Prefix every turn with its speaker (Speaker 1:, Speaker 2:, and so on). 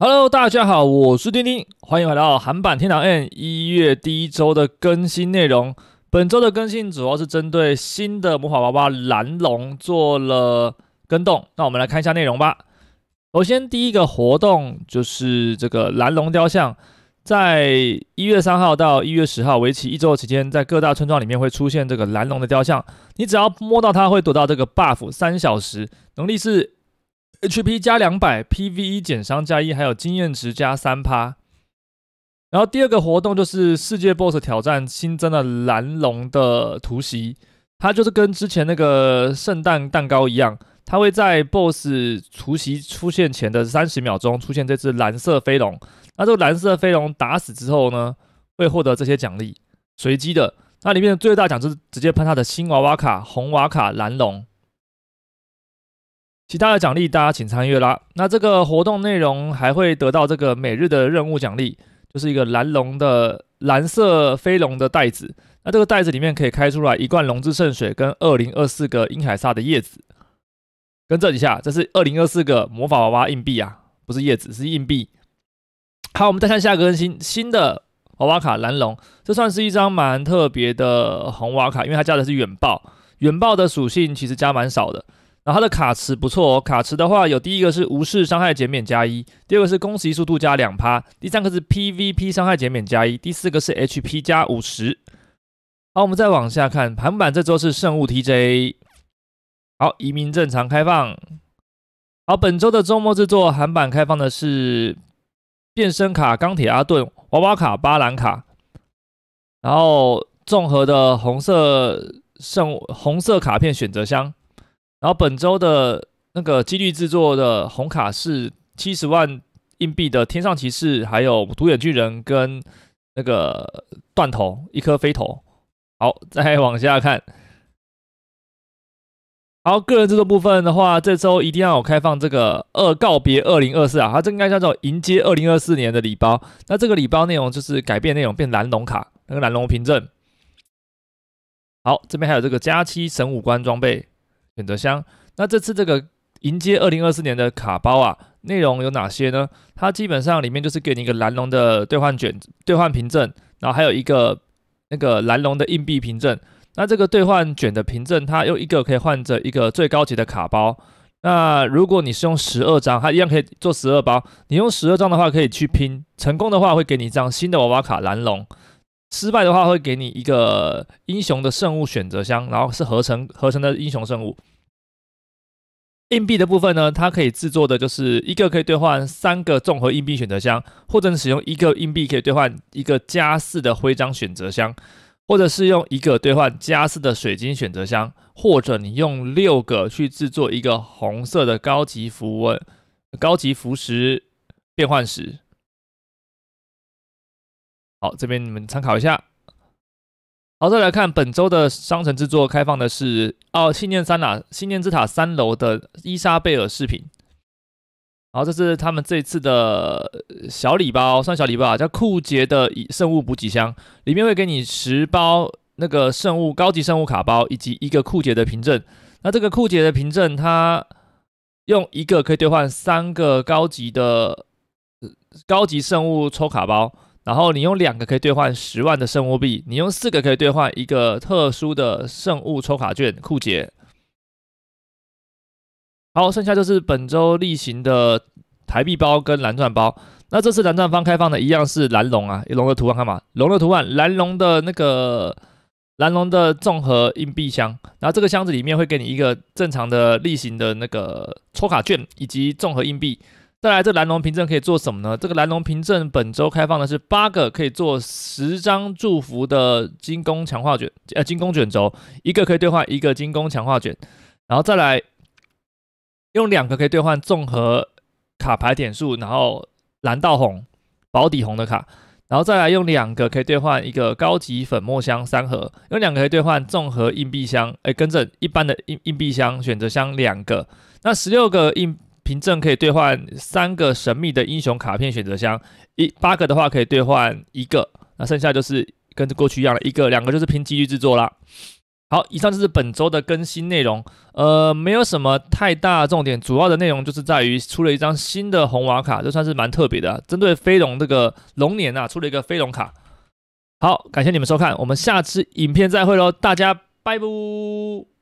Speaker 1: Hello，大家好，我是丁丁，欢迎回到韩版天堂 N 一月第一周的更新内容。本周的更新主要是针对新的魔法娃娃蓝龙做了跟动。那我们来看一下内容吧。首先，第一个活动就是这个蓝龙雕像，在一月三号到一月十号为期一周的期间，在各大村庄里面会出现这个蓝龙的雕像。你只要摸到它，会得到这个 buff 三小时，能力是。HP 加两百，PVE 减伤加一，还有经验值加三趴。然后第二个活动就是世界 BOSS 挑战新增的蓝龙的突袭，它就是跟之前那个圣诞蛋糕一样，它会在 BOSS 突袭出现前的三十秒钟出现这只蓝色飞龙。那这个蓝色飞龙打死之后呢，会获得这些奖励，随机的。那里面的最大奖就是直接喷他的新娃娃卡、红娃卡、蓝龙。其他的奖励大家请参阅啦。那这个活动内容还会得到这个每日的任务奖励，就是一个蓝龙的蓝色飞龙的袋子。那这个袋子里面可以开出来一罐龙之圣水跟二零二四个英海萨的叶子，跟这几下这是二零二四个魔法娃娃硬币啊，不是叶子是硬币。好，我们再看下一个更新新的娃娃卡蓝龙，这算是一张蛮特别的红娃卡，因为它加的是远爆，远爆的属性其实加蛮少的。然后它的卡池不错哦，卡池的话有第一个是无视伤害减免加一，第二个是攻击速度加两趴，第三个是 PVP 伤害减免加一，第四个是 HP 加五十。好，我们再往下看韩版这周是圣物 TJ，好移民正常开放，好本周的周末制作韩版开放的是变身卡钢铁阿顿娃娃卡巴兰卡，然后综合的红色圣红色卡片选择箱。然后本周的那个几率制作的红卡是七十万硬币的天上骑士，还有独眼巨人跟那个断头一颗飞头。好，再往下看。好，个人制作部分的话，这周一定要有开放这个二告别二零二四啊，它这应该叫做迎接二零二四年的礼包。那这个礼包内容就是改变内容变蓝龙卡，那个蓝龙凭证。好，这边还有这个加七神武官装备。选择箱，那这次这个迎接二零二四年的卡包啊，内容有哪些呢？它基本上里面就是给你一个蓝龙的兑换卷、兑换凭证，然后还有一个那个蓝龙的硬币凭证。那这个兑换卷的凭证，它又一个可以换着一个最高级的卡包。那如果你是用十二张，它一样可以做十二包。你用十二张的话，可以去拼成功的话，会给你一张新的娃娃卡蓝龙。失败的话会给你一个英雄的圣物选择箱，然后是合成合成的英雄圣物。硬币的部分呢，它可以制作的就是一个可以兑换三个综合硬币选择箱，或者你使用一个硬币可以兑换一个加四的徽章选择箱，或者是用一个兑换加四的水晶选择箱，或者你用六个去制作一个红色的高级符文、高级符石变换石。好，这边你们参考一下。好，再来看本周的商城制作开放的是哦，信念三啦，信念之塔三楼的伊莎贝尔饰品。好，这是他们这次的小礼包，算小礼包啊，叫酷杰的圣物补给箱，里面会给你十包那个圣物高级圣物卡包，以及一个酷杰的凭证。那这个酷杰的凭证，它用一个可以兑换三个高级的高级圣物抽卡包。然后你用两个可以兑换十万的圣物币，你用四个可以兑换一个特殊的圣物抽卡券，酷解。好，剩下就是本周例行的台币包跟蓝钻包。那这次蓝钻方开放的一样是蓝龙啊，龙的图案看嘛，龙的图案，蓝龙的那个蓝龙的综合硬币箱，然后这个箱子里面会给你一个正常的例行的那个抽卡券以及综合硬币。再来，这蓝龙凭证可以做什么呢？这个蓝龙凭证本周开放的是八个，可以做十张祝福的金工强化卷，呃，金工卷轴，一个可以兑换一个金工强化卷，然后再来用两个可以兑换综合卡牌点数，然后蓝到红，保底红的卡，然后再来用两个可以兑换一个高级粉末箱三盒，用两个可以兑换综合硬币箱，哎，跟着一般的硬硬币箱选择箱两个，那十六个硬。凭证可以兑换三个神秘的英雄卡片选择箱，一八个的话可以兑换一个，那剩下就是跟过去一样的一个两个，就是凭几率制作啦。好，以上就是本周的更新内容，呃，没有什么太大重点，主要的内容就是在于出了一张新的红娃卡，这算是蛮特别的，针对飞龙这个龙年啊，出了一个飞龙卡。好，感谢你们收看，我们下次影片再会喽，大家拜拜。